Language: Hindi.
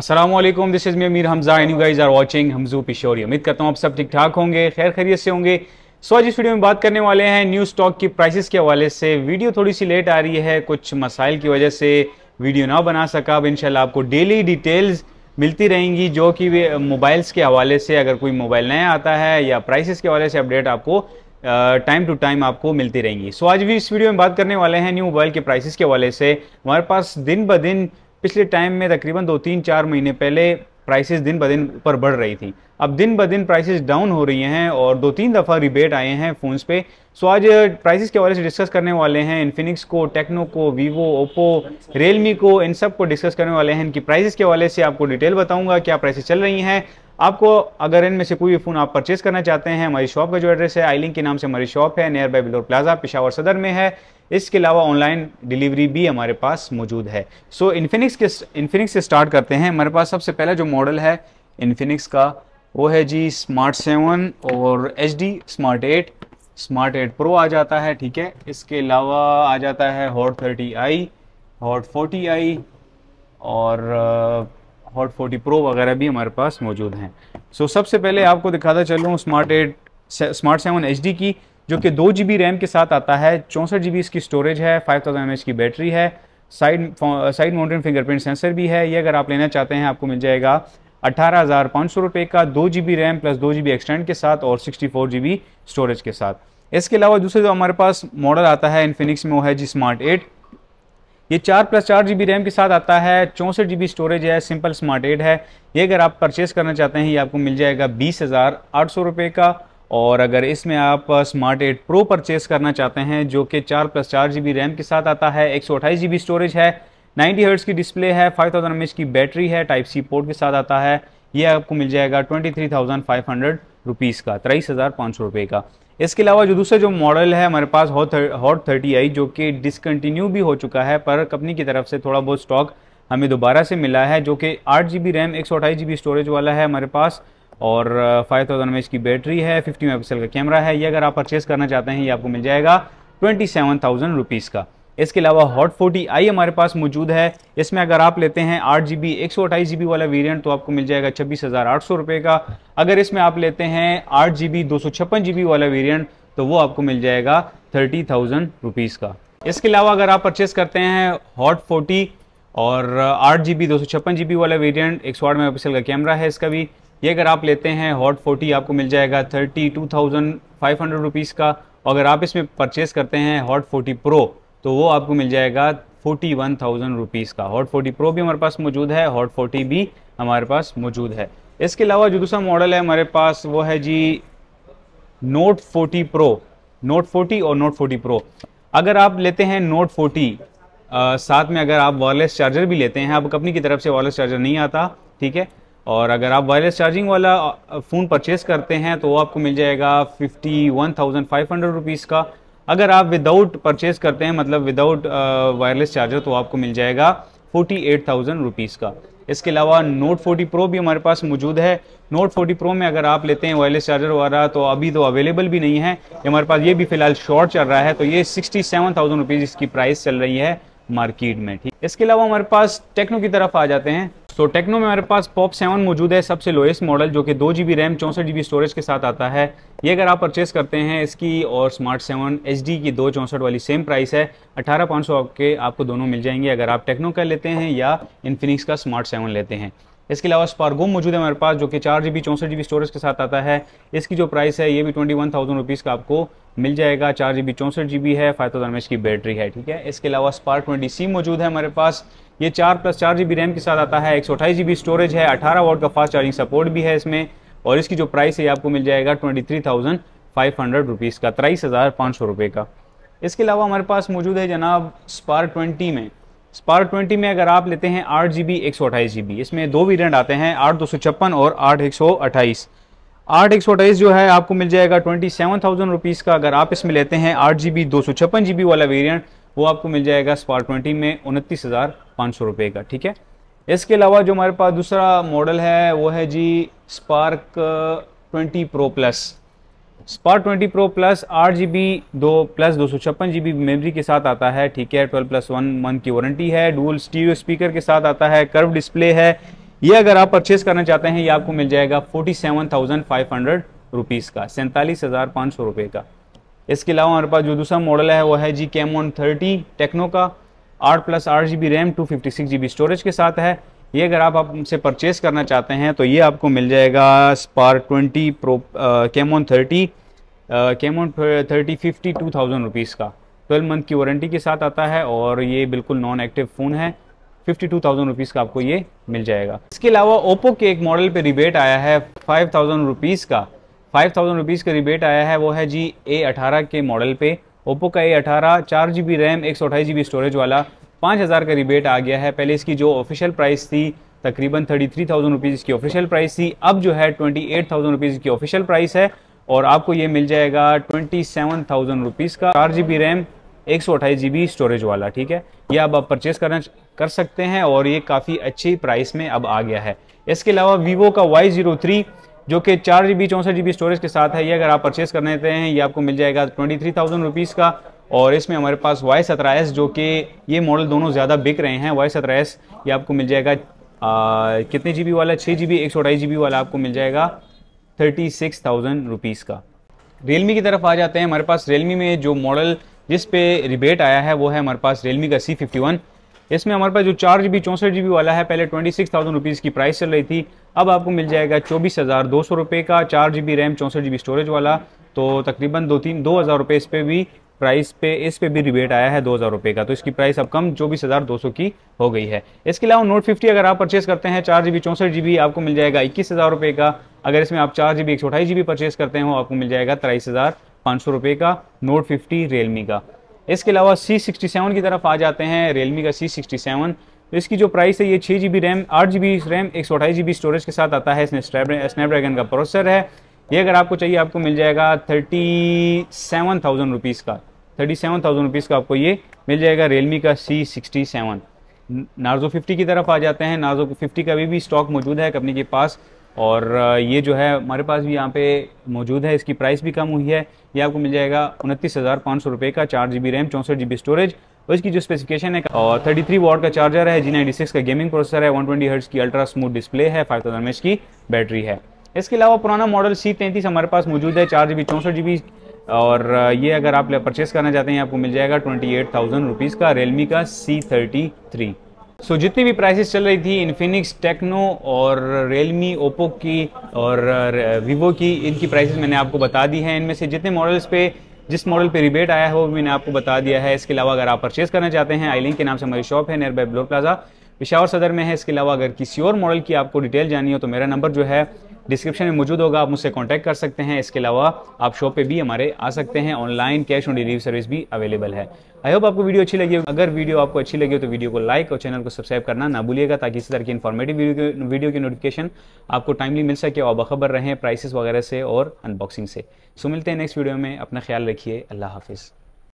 Aslam this is me Amir Hamza and you guys are watching Hamzu Peshori उम्मीद करता हूँ आप सब ठीक ठाक होंगे खैर खैरियत से होंगे सो आज इस वीडियो में बात करने वाले हैं न्यू स्टॉक की प्राइसेस के हवाले से वीडियो थोड़ी सी लेट आ रही है कुछ मसाइल की वजह से वीडियो ना बना सका अब इनशाला आपको डेली डिटेल्स मिलती रहेंगी जो कि मोबाइल्स के हवाले से अगर कोई मोबाइल नया आता है या प्राइसेस के हवाले से अपडेट आपको टाइम टू टाइम आपको मिलती रहेंगी सो so, आज भी इस वीडियो में बात करने वाले हैं न्यू मोबाइल के प्राइसेस के हवाले से हमारे पास दिन ब दिन पिछले टाइम में तकरीबन दो तीन चार महीने पहले प्राइसेस दिन ब दिन पर बढ़ रही थी अब दिन ब दिन प्राइसेस डाउन हो रही हैं और दो तीन दफ़ा रिबेट आए हैं फ़ोन्स पे सो आज प्राइसेस के बारे से डिस्कस करने वाले हैं इन्फिनिक्स को टेक्नो को वीवो ओप्पो रियलमी को इन सब को डिस्कस करने वाले हैं इनकी प्राइसेस के हवाले से आपको डिटेल बताऊंगा क्या प्राइसेस चल रही हैं आपको अगर इनमें से कोई भी फ़ोन आप परचेज़ करना चाहते हैं हमारी शॉप का जो एड्रेस है आईलिंग के नाम से हमारी शॉप है near by Bilour plaza Peshawar Saddar में है इसके अलावा ऑनलाइन डिलीवरी भी हमारे पास मौजूद है सो so, इन्फिनिक्स के इन्फिनिक्स से स्टार्ट करते हैं हमारे पास सबसे पहला जो मॉडल है इन्फिनिक्स का वो है जी स्मार्ट सेवन और H D smart eight smart eight pro आ जाता है ठीक है इसके अलावा आ जाता है hot thirty I hot forty I और हॉट फोर्टी प्रो वगैरह भी हमारे पास मौजूद हैं सो so, सबसे पहले आपको दिखाता चलूँ smart eight smart seven H की जो कि दो जी रैम के साथ आता है चौंसठ जी इसकी स्टोरेज है फाइव थाउजेंड की बैटरी है side side mounted fingerprint sensor भी है ये अगर आप लेना चाहते हैं आपको मिल जाएगा अट्ठारह हज़ार पाँच सौ रुपये का दो जी रैम प्लस दो जी एक्सटेंड के साथ और सिक्सटी फोर जी स्टोरेज के साथ इसके अलावा दूसरे जो हमारे पास मॉडल आता है इनफिनिक्स में वो है जी स्मार्ट एट ये चार प्लस चार जी रैम के साथ आता है चौंसठ जी स्टोरेज है सिंपल स्मार्ट एट है ये अगर आप परचेस करना चाहते हैं ये आपको मिल जाएगा बीस हज़ार आठ सौ रुपये का और अगर इसमें आप स्मार्ट एट प्रो परचेस करना चाहते हैं जो कि चार प्लस चार जी रैम के साथ आता है एक सौ स्टोरेज है 90 हर्ट्स की डिस्प्ले है 5000 थाउजेंड की बैटरी है टाइप सी पोर्ट के साथ आता है ये आपको मिल जाएगा 23,500 रुपीज़ का तेईस हज़ार पाँच सौ रुपये का इसके अलावा जो दूसरा जो मॉडल है हमारे पास हॉट हॉट थर्टी आई जो कि डिसकंटिन्यू भी हो चुका है पर कंपनी की तरफ से थोड़ा बहुत स्टॉक हमें दोबारा से मिला है जो कि आठ जी बी रैम एक सौ अट्ठाईस जी बी स्टोरेज वाला है हमारे पास और 5000 एमएच की बैटरी है 50 मेगापिक्सल का कैमरा है ये अगर आप परचेस करना चाहते हैं ये आपको मिल जाएगा ट्वेंटी सेवन थाउजेंड रुपीज़ का इसके अलावा हॉट फोर्टी आई हमारे पास मौजूद है इसमें अगर आप लेते हैं आठ जी बी एक सौ अट्ठाईस जी बी वाला वेरियंट तो आपको मिल जाएगा छब्बीस हज़ार आठ सौ रुपये का अगर इसमें आप लेते हैं आठ जी बी दो सौ छप्पन जी बी वाला वेरियंट तो वो आपको मिल जाएगा थर्टी थाउजेंड रुपीज़ का इसके अलावा अगर आप परचेस करते हैं हॉट फोर्टी और आठ जी बी दो सौ छप्पन जी बी वाला वेरियंट एक सौ आठ मेगा पिक्सल का कैमरा है इसका भी ये अगर आप लेते हैं हॉट फोर्टी आपको मिल जाएगा thirty two thousand five hundred rupees का और अगर आप इसमें परचेज़ करते हैं हॉट फोर्टी प्रो तो वो आपको मिल जाएगा फोर्टी वन थाउजेंड रुपीज़ का हॉट फोर्टी प्रो भी हमारे पास मौजूद है हॉट फोर्टी भी हमारे पास मौजूद है इसके अलावा जो दूसरा मॉडल है हमारे पास वो है जी note forty pro note forty और नोट फोर्टी प्रो अगर आप लेते हैं नोट फोर्टी साथ में अगर आप वायरलेस चार्जर भी लेते हैं अब कंपनी की तरफ से वायरलेस चार्जर नहीं आता ठीक है और अगर आप वायरलेस चार्जिंग वाला फ़ोन परचेज़ करते हैं तो वो आपको मिल जाएगा fifty one thousand five hundred rupees का अगर आप विदाउट परचेज़ करते हैं मतलब विदाउट वायरलेस चार्जर तो आपको मिल जाएगा फोर्टी एट थाउजेंड रुपीज़ का इसके अलावा नोट फोर्टी प्रो भी हमारे पास मौजूद है नोट फोर्टी प्रो में अगर आप लेते हैं वायरलेस चार्जर वाला तो अभी तो अवेलेबल भी नहीं है हमारे पास ये भी फिलहाल शॉर्ट चल रहा है तो ये सिक्सटी सेवन थाउजेंड रुपीज़ इसकी प्राइस चल रही है मार्केट में ठीक इसके अलावा हमारे पास टेक्नो की तरफ आ जाते हैं तो टेक्नो में हमारे पास पॉप सेवन मौजूद है सबसे लोएस्ट मॉडल जो कि दो जी बी रैम चौंसठ जी बी स्टोरेज के साथ आता है ये अगर आप परचेस करते हैं इसकी और स्मार्ट सेवन एच डी की दो चौंसठ वाली सेम प्राइस है अठारह पाँच सौ के आपको दोनों मिल जाएंगे अगर आप टेक्नो का लेते हैं या इन्फिनिक्स का स्मार्ट सेवन लेते हैं इसके अलावा स्पार्गो मौजूद है हमारे पास जो कि चार जी बी चौंसठ जी बी स्टोरेज के साथ आता है इसकी जो प्राइस है ये भी ट्वेंटी वन थाउजेंड रुपीज़ का आपको मिल जाएगा चार जी बी चौंसठ जी बी है फाइव थाउजेंड एम एच की बैटरी है ठीक है इसके अलावा स्पार ट्वेंटी सी मौजूद है हमारे पास ये चार प्लस चार जी रैम के साथ आता है एक सौ अठाईस जी बी स्टोरेज है अठारह वोट का फास्ट चार्जिंग सपोर्ट भी है इसमें और इसकी जो प्राइस है आपको मिल जाएगा twenty three thousand five hundred rupees का तेईस हज़ार पाँच सौ रुपये का इसके अलावा हमारे पास मौजूद है जनाब स्पार ट्वेंटी में स्पार ट्वेंटी में अगर आप लेते हैं आठ जी बी एक सौ अट्ठाईस जी बी इसमें दो वेरियंट आते हैं आठ दो सौ छप्पन और आठ एक सौ अट्ठाईस आठ एक सौ अट्ठाईस जो है आपको मिल जाएगा ट्वेंटी सेवन थाउजेंड रुपीज़ का अगर आप इसमें लेते हैं आठ जी बी दो सौ छप्पन जी बी वाला वेरियंट वो आपको मिल जाएगा स्पार्ट ट्वेंटी में उनतीस हज़ार पाँच सौ रुपये का ठीक है इसके अलावा जो हमारे पास दूसरा मॉडल है वो है जी Spark twenty pro plus Spark twenty pro plus आठ जी बी दो प्लस दो सौ छप्पन जी बी मेमरी के साथ आता है ठीक है ट्वेल्व प्लस वन मंथ की वारंटी है डुअल स्टीरियो स्पीकर के साथ आता है कर्व डिस्प्ले है ये अगर आप परचेज करना चाहते हैं ये आपको मिल जाएगा forty seven thousand five hundred rupees का सैंतालीस हज़ार पाँच सौ रुपये का इसके अलावा हमारे पास जो दूसरा मॉडल है वो है जी कैम वन थर्टी टेक्नो का आठ प्लस आठ G B RAM two fifty six G B storage के साथ है ये अगर आप हमसे परचेस करना चाहते हैं तो ये आपको मिल जाएगा Spark twenty pro Cam one thirty Cam one thirty fifty two thousand rupees का ट्वेल्व मंथ की वारंटी के साथ आता है और ये बिल्कुल नॉन एक्टिव फ़ोन है फिफ्टी टू थाउजेंड रुपीज़ का आपको ये मिल जाएगा इसके अलावा ओप्पो के एक मॉडल पे रिबेट आया है फाइव थाउजेंड रुपीज़ का फाइव थाउजेंड रुपीज़ का रिबेट आया है वो है जी ए अठारह के मॉडल पे ओप्पो का ए अठारह चार जी बी रैम एक सौ अठाईस जी बी स्टोरेज वाला पाँच हज़ार का रिबेट आ गया है पहले इसकी जो ऑफिशियल प्राइस थी तकरीबन थर्टी थ्री थाउजेंड रुपीज़ इसकी ऑफिशियल प्राइस थी अब जो है ट्वेंटी एट थाउजेंड रुपीज़ की ऑफिशियल प्राइस है और आपको ये मिल जाएगा ट्वेंटी सेवन थाउजेंड रुपीज़ का चार जी बी रैम एक सौ अट्ठाईस जी बी स्टोरेज वाला ठीक है ये अब आप परचेस करना कर सकते हैं और ये काफ़ी अच्छी प्राइस में अब आ गया है इसके अलावा वीवो का वाई ज़ीरो थ्री जो कि चार जी बी चौंसठ जी बी स्टोरेज के साथ है ये अगर आप परचेस करने देते हैं ये आपको मिल जाएगा ट्वेंटी थ्री थाउजेंड रुपीज़ का और इसमें हमारे पास वाई सत्रह एस जो कि ये मॉडल दोनों ज़्यादा बिक रहे हैं वाई सत्रह एस ये आपको मिल जाएगा आ, कितने जी बी वाला छः जी बी एक सौ ढाई जी बी वाला आपको मिल जाएगा थर्टी सिक्स थाउजेंड रुपीज़ का रियलमी की तरफ आ जाते हैं हमारे पास रियलमी में जो मॉडल जिस पे रिबेट आया है वो है हमारे पास रियलमी का सी फिफ्टी वन इसमें हमारे पास जो चार जी चौंसठ जी वाला है पहले ट्वेंटी सिक्स थाउजेंड रुपीज़ की प्राइस चल रही थी अब आपको मिल जाएगा चौबीस हज़ार दो सौ रुपये का चार जी बी रैम चौंसठ जी बी स्टोरेज वाला तो तकरीबन दो तीन दो हज़ार रुपये इस पर भी प्राइस पे इस पे भी रिबेट आया है दो हज़ार रुपये का तो इसकी प्राइस अब कम चौबीस हज़ार दो सौ की हो गई है इसके अलावा नोट फिफ्टी अगर आप परचेस करते हैं चार जी बी चौंसठ जी बी आपको मिल जाएगा इक्कीस हज़ार रुपये का अगर इसमें आप चार जी बी एक सौ अठाईस जी बी परचेस करते हो आपको मिल जाएगा तेईस हज़ार पाँच सौ रुपये का नोट फिफ्टी रियलमी का इसके अलावा सी सिक्सटी सेवन की तरफ आ जाते हैं रियलमी का सी सिक्सटी सेवन तो इसकी जो प्राइस है ये छः जी बी रैम आठ जी बी रैम एक सौ अठाईस जी बी स्टोरेज के साथ आता है इसमें स्नैपड्रैगन का प्रोसेसर है ये अगर आपको चाहिए आपको मिल जाएगा थर्टी सेवन थाउजेंड रुपीज़ का थर्टी सेवन थाउजेंड रुपीज़ का आपको ये मिल जाएगा रियलमी का C sixty seven Narzo fifty की तरफ आ जाते हैं नार्जो फिफ्टी का अभी भी स्टॉक मौजूद है कंपनी के पास और ये जो है हमारे पास भी यहाँ पे मौजूद है इसकी प्राइस भी कम हुई है ये आपको मिल जाएगा उनतीस हज़ार पाँच सौ रुपये का चार जी बी रैम चौंसठ जी बी स्टोरेज और इसकी जो स्पेसिफिकेशन है और 33 थ्री का चार्जर है जी नाइन्टी सिक्स का गेमिंग प्रोसेसर है 120 ट्वेंटी की अल्ट्रा स्मूथ डिस्प्ले है 5000 थाउजेंड की बैटरी है इसके अलावा पुराना मॉडल सी तैंतीस हमारे पास मौजूद है चार जी चौंसठ जी और ये अगर आप परचेस करना चाहते हैं आपको मिल जाएगा ट्वेंटी एट थाउजेंड रुपीज़ का रियलमी का C thirty three so so, जितनी भी प्राइसेस चल रही थी इन्फिनिक्स टेक्नो और रियलमी ओप्पो की और वीवो uh, uh, की इनकी प्राइसेस मैंने आपको बता दी हैं इनमें से जितने मॉडल्स पे जिस मॉडल पे रिबेट आया है वो मैंने आपको बता दिया है इसके अलावा अगर आप परचेज करना चाहते हैं लिंक के नाम से हमारी शॉप है नियर बाय ब्लोर प्लाजा पिशावर सदर में है इसके अलावा अगर किसी और मॉडल की आपको डिटेल जानी हो तो मेरा नंबर जो है डिस्क्रिप्शन में मौजूद होगा आप मुझसे कॉन्टैक्ट कर सकते हैं इसके अलावा आप शॉप पे भी हमारे आ सकते हैं online cash on delivery service भी अवेलेबल है आई होप आपको वीडियो अच्छी लगी हो अगर वीडियो आपको अच्छी लगी हो तो वीडियो को लाइक और चैनल को सब्सक्राइब करना ना भूलिएगा ताकि इसी तरह की इन्फॉर्मेटिव वीडियो की नोटिफिकेशन आपको टाइमली मिल सके और बखबर रहें प्राइसेस वगैरह से और अनबॉक्सिंग से सो मिलते हैं नेक्स्ट वीडियो में अपना ख्याल रखिए अल्लाह हाफिज़